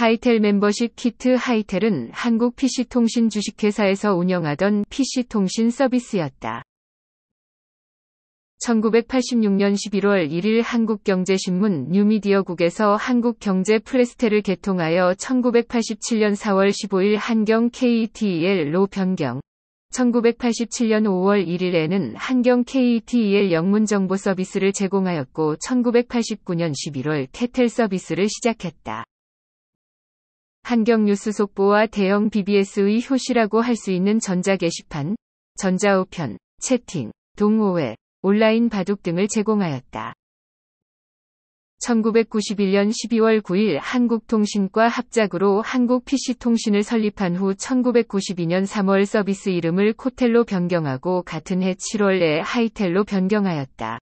하이텔 멤버십 키트 하이텔은 한국 PC통신 주식회사에서 운영하던 PC통신 서비스였다. 1986년 11월 1일 한국경제신문 뉴미디어국에서 한국경제 프레스테를 개통하여 1987년 4월 15일 한경 KTEL로 변경. 1987년 5월 1일에는 한경 KTEL 영문정보 서비스를 제공하였고 1989년 11월 캐텔 서비스를 시작했다. 한경뉴스 속보와 대형 BBS의 효시라고 할 수 있는 전자 게시판, 전자우편, 채팅, 동호회, 온라인 바둑 등을 제공하였다. 1991년 12월 9일 한국통신과 합작으로 한국 PC통신을 설립한 후 1992년 3월 서비스 이름을 코텔로 변경하고 같은 해 7월에 하이텔로 변경하였다.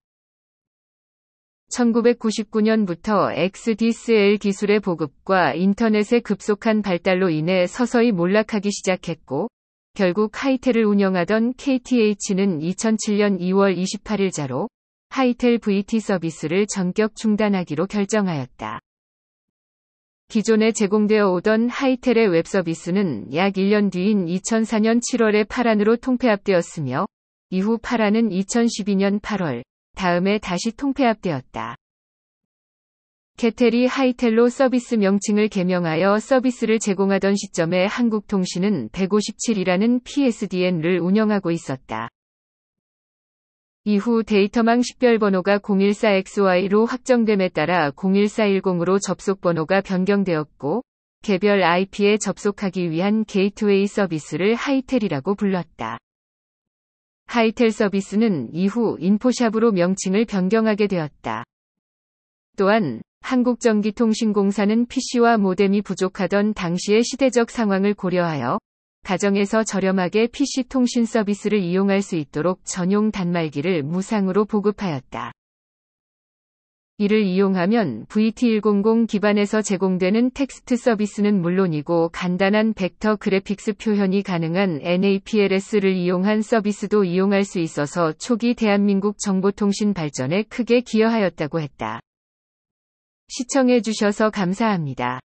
1999년부터 XDSL 기술의 보급과 인터넷의 급속한 발달로 인해 서서히 몰락하기 시작했고, 결국 하이텔을 운영하던 KTH는 2007년 2월 28일자로 하이텔 VT 서비스를 전격 중단하기로 결정하였다. 기존에 제공되어 오던 하이텔의 웹 서비스는 약 1년 뒤인 2004년 7월에 파란으로 통폐합되었으며, 이후 파란은 2012년 8월 다음에 다시 통폐합되었다. 캐테리 하이텔로 서비스 명칭을 개명하여 서비스를 제공하던 시점에 한국통신은 157이라는 PSDN를 운영하고 있었다. 이후 데이터망 식별번호가 014XY로 확정됨에 따라 01410으로 접속번호가 변경되었고, 개별 IP에 접속하기 위한 게이트웨이 서비스를 하이텔이라고 불렀다. 하이텔 서비스는 이후 인포샵으로 명칭을 변경하게 되었다. 또한 한국전기통신공사는 PC와 모뎀이 부족하던 당시의 시대적 상황을 고려하여 가정에서 저렴하게 PC 통신 서비스를 이용할 수 있도록 전용 단말기를 무상으로 보급하였다. 이를 이용하면 VT100 기반에서 제공되는 텍스트 서비스는 물론이고 간단한 벡터 그래픽스 표현이 가능한 NAPLS를 이용한 서비스도 이용할 수 있어서 초기 대한민국 정보통신 발전에 크게 기여하였다고 했다. 시청해주셔서 감사합니다.